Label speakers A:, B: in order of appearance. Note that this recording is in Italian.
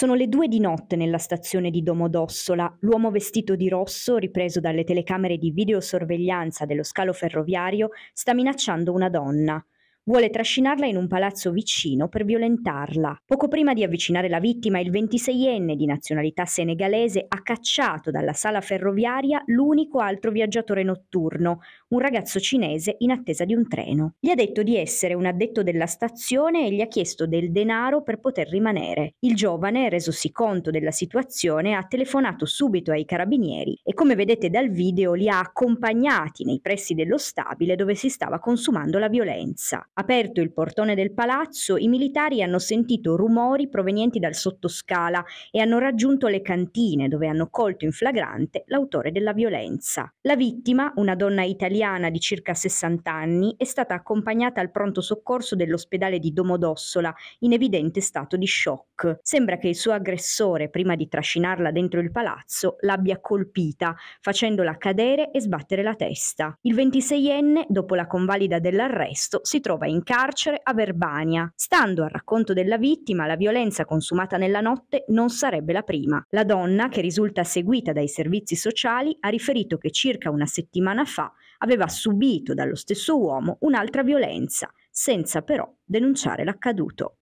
A: Sono le due di notte nella stazione di Domodossola. L'uomo vestito di rosso, ripreso dalle telecamere di videosorveglianza dello scalo ferroviario, sta minacciando una donna vuole trascinarla in un palazzo vicino per violentarla. Poco prima di avvicinare la vittima, il 26enne di nazionalità senegalese ha cacciato dalla sala ferroviaria l'unico altro viaggiatore notturno, un ragazzo cinese in attesa di un treno. Gli ha detto di essere un addetto della stazione e gli ha chiesto del denaro per poter rimanere. Il giovane, resosi conto della situazione, ha telefonato subito ai carabinieri e come vedete dal video li ha accompagnati nei pressi dello stabile dove si stava consumando la violenza. Aperto il portone del palazzo, i militari hanno sentito rumori provenienti dal sottoscala e hanno raggiunto le cantine dove hanno colto in flagrante l'autore della violenza. La vittima, una donna italiana di circa 60 anni, è stata accompagnata al pronto soccorso dell'ospedale di Domodossola in evidente stato di shock. Duke. Sembra che il suo aggressore, prima di trascinarla dentro il palazzo, l'abbia colpita, facendola cadere e sbattere la testa. Il 26enne, dopo la convalida dell'arresto, si trova in carcere a Verbania. Stando al racconto della vittima, la violenza consumata nella notte non sarebbe la prima. La donna, che risulta seguita dai servizi sociali, ha riferito che circa una settimana fa aveva subito dallo stesso uomo un'altra violenza, senza però denunciare l'accaduto.